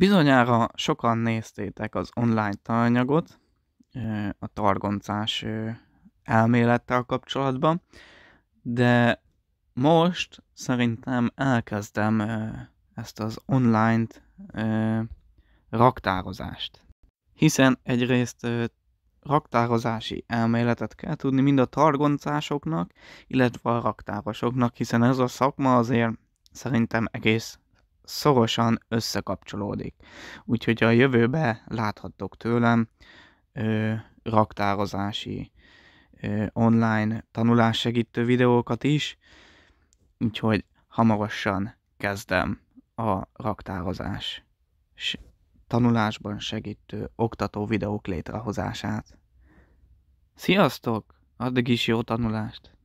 Bizonyára sokan néztétek az online tananyagot a targoncás elmélettel kapcsolatban, de most szerintem elkezdem ezt az online raktározást. Hiszen egyrészt raktározási elméletet kell tudni mind a targoncásoknak, illetve a raktárosoknak, hiszen ez a szakma azért szerintem egész szorosan összekapcsolódik. Úgyhogy a jövőbe láthattok tőlem ö, raktározási ö, online segítő videókat is, úgyhogy hamarosan kezdem a raktározás tanulásban segítő oktató videók létrehozását. Sziasztok! Addig is jó tanulást!